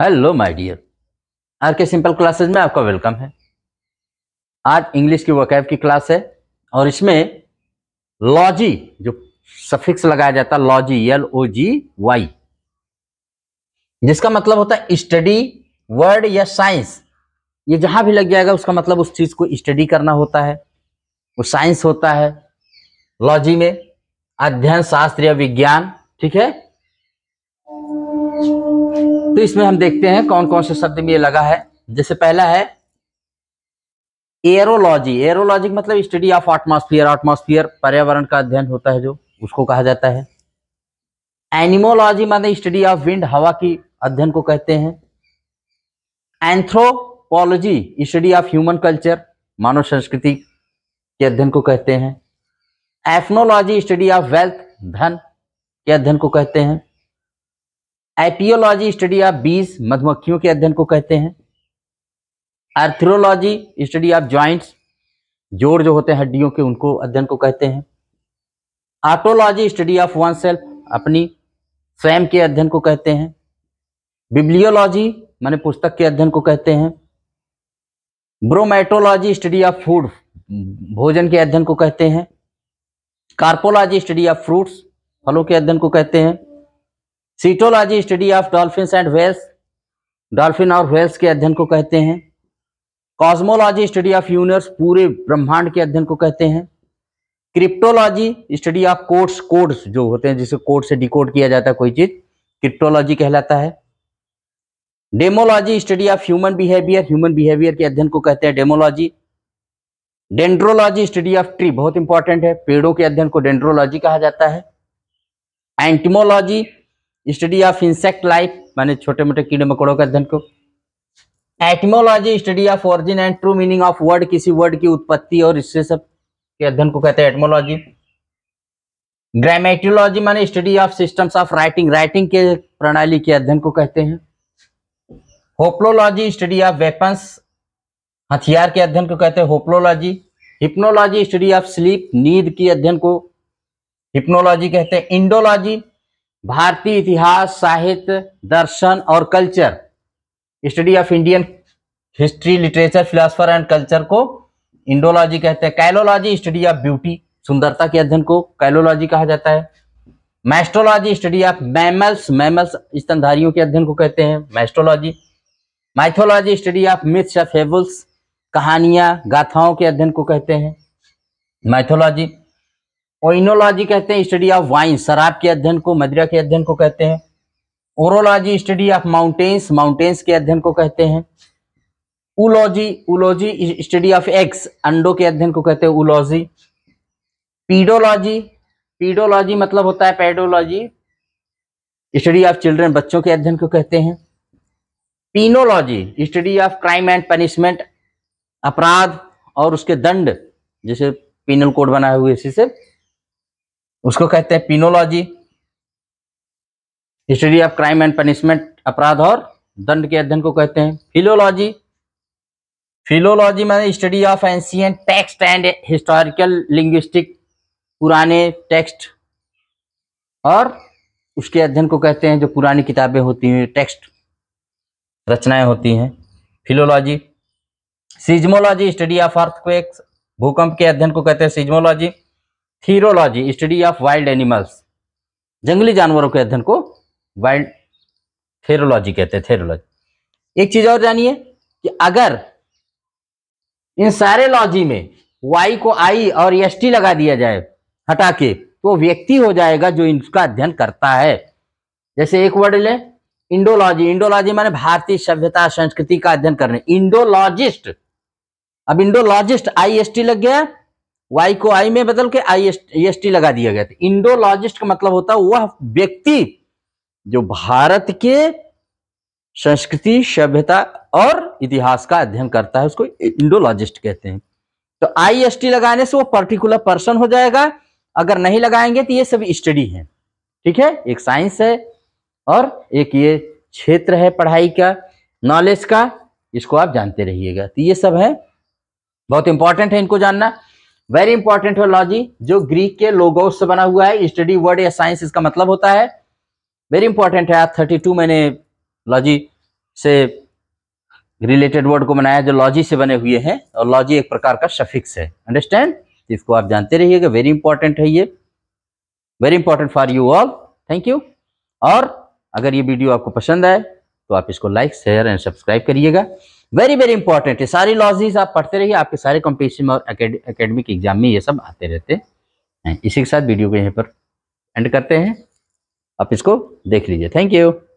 hello my dear R K simple classes में आपका welcome है आज इंग्लिश की वकैब की क्लास है और इसमें लॉजी जो सफिक्स लगाया जाता है logy L O G Y जिसका मतलब होता है स्टडी वर्ड या साइंस ये जहां भी लग जाएगा उसका मतलब उस चीज को स्टडी करना होता है वो साइंस होता है लॉजी में अध्ययन शास्त्र या विज्ञान ठीक है तो इसमें हम देखते हैं कौन कौन से शब्द में ये लगा है जैसे पहला है एरोलॉजी एरोलॉजी मतलब स्टडी ऑफ एटमॉस्फेयर एटमॉस्फेयर पर्यावरण का अध्ययन होता है जो उसको कहा जाता है एनिमोलॉजी मतलब स्टडी ऑफ विंड हवा की अध्ययन को कहते हैं anthropology study of human culture मानव संस्कृति के अध्ययन को कहते हैं एफनोलॉजी स्टडी ऑफ वेल्थ धन के अध्ययन को कहते हैं एपियोलॉजी स्टडी ऑफ बीस मधुमक्खियों के अध्ययन को कहते हैं आर्थ्रोलॉजी स्टडी ऑफ ज्वाइंट्स जोड़ जो होते हैं हड्डियों के उनको अध्ययन को कहते हैं autology study of oneself अपनी स्वयं के अध्ययन को कहते हैं बिब्लियोलॉजी माने पुस्तक के अध्ययन को कहते हैं ब्रोमेटोलॉजी स्टडी ऑफ फूड भोजन के अध्ययन को कहते हैं कार्पोलॉजी स्टडी ऑफ फ्रूट्स फलों के अध्ययन को कहते हैं cetology study of dolphin and whales dolphin और वेल्स के अध्ययन को कहते हैं कॉस्मोलॉजी स्टडी ऑफ यूनिवर्स पूरे ब्रह्मांड के अध्ययन को कहते हैं cryptology study of codes codes जो होते हैं जिसे कोड से डिकोड किया जाता है कोई चीज क्रिप्टोलॉजी कहलाता है demology study of human behaviour human behaviour के अध्ययन को कहते हैं demology dendrology study of tree बहुत इंपॉर्टेंट है पेड़ों के अध्ययन को डेंड्रोलॉजी कहा जाता है entomology study of insect life माने छोटे मोटे कीड़े मकोड़ों का अध्ययन को etymology study of origin and true meaning of word किसी वर्ड की उत्पत्ति और इससे सब के अध्ययन को कहते हैं एटमोलॉजी ग्रामेटोलॉजी माने study of systems of writing writing के प्रणाली के अध्ययन को कहते हैं होप्लोलॉजी स्टडी ऑफ वेपन्स हथियार के अध्ययन को कहते हैं hoplology hypnology study of sleep नींद की अध्ययन को हिप्नोलॉजी कहते हैं इंडोलॉजी भारतीय इतिहास साहित्य दर्शन और culture study of Indian history literature philosopher and culture को इंडोलॉजी कहते हैं कैलोलॉजी स्टडी ऑफ ब्यूटी सुंदरता के अध्ययन को कैलोलॉजी कहा जाता है mastology study of mammals mammals स्तनधारियों के अध्ययन को कहते हैं mastology mythology study of myths या फेबल्स कहानियां गाथाओं के अध्ययन को कहते हैं माइथोलॉजी ओइनोलॉजी कहते हैं स्टडी ऑफ वाइन शराब के अध्ययन को मदिरा के अध्ययन को कहते हैं orology study of mountains mountains के अध्ययन को कहते हैं oology oology study of eggs अंडों के अध्ययन को कहते हैं उलॉजी पीडोलॉजी पीडोलॉजी मतलब होता है पेडोलॉजी स्टडी ऑफ चिल्ड्रन बच्चों के अध्ययन को कहते हैं penology study of crime and punishment अपराध और उसके दंड जैसे पीनल कोड बनाए हुए इसी से उसको कहते हैं penology history of crime and punishment अपराध और दंड के अध्ययन को कहते हैं फिलोलॉजी फिलोलॉजी मैंने study of ancient text and historical linguistic पुराने टेक्स्ट और उसके अध्ययन को कहते हैं जो पुरानी किताबें होती हैं टेक्स्ट रचनाएं होती हैं philology seismology study of earthquakes भूकंप के अध्ययन को कहते हैं seismology therology study of wild animals जंगली जानवरों के अध्ययन को वाइल्ड थेरोलॉजी कहते हैं थेरोलॉजी एक चीज और जानिए कि अगर इन सारे लॉजी में वाई को आई और एस टी लगा दिया जाए हटा के तो व्यक्ति हो जाएगा जो इनका अध्ययन करता है जैसे एक वर्ड ले इंडोलॉजी इंडोलॉजी माने भारतीय सभ्यता संस्कृति का अध्ययन करने इंडोलॉजिस्ट अब इंडोलॉजिस्ट आई एस टी लग गया वाई को आई में बदल के आई एस टी लगा दिया गया था इंडोलॉजिस्ट का मतलब होता है वह व्यक्ति जो भारत के संस्कृति सभ्यता और इतिहास का अध्ययन करता है उसको इंडोलॉजिस्ट कहते हैं तो आई एस टी लगाने से वो पर्टिकुलर पर्सन हो जाएगा अगर नहीं लगाएंगे तो ये सब स्टडी है ठीक है एक साइंस है और एक ये क्षेत्र है पढ़ाई का नॉलेज का इसको आप जानते रहिएगा तो ये सब है बहुत इंपॉर्टेंट है इनको जानना वेरी इंपॉर्टेंट है लॉजी जो ग्रीक के लोगों से बना हुआ है स्टडी वर्ड या साइंस इसका मतलब होता है वेरी इंपॉर्टेंट है थर्टी टू मैंने लॉजी से रिलेटेड वर्ड को बनाया जो लॉजी से बने हुए हैं और लॉजी एक प्रकार का सफिक्स है अंडरस्टैंड तो इसको आप जानते रहिएगा वेरी इंपॉर्टेंट है ये very important for you all thank you और अगर ये वीडियो आपको पसंद आए तो आप इसको लाइक शेयर एंड सब्सक्राइब करिएगा वेरी वेरी इंपॉर्टेंट है सारी लॉजिज आप पढ़ते रहिए आपके सारे कॉम्पिटिशन और अकेडमिक एग्जाम में ये सब आते रहते हैं इसी के साथ वीडियो को यहीं पर एंड करते हैं आप इसको देख लीजिए थैंक यू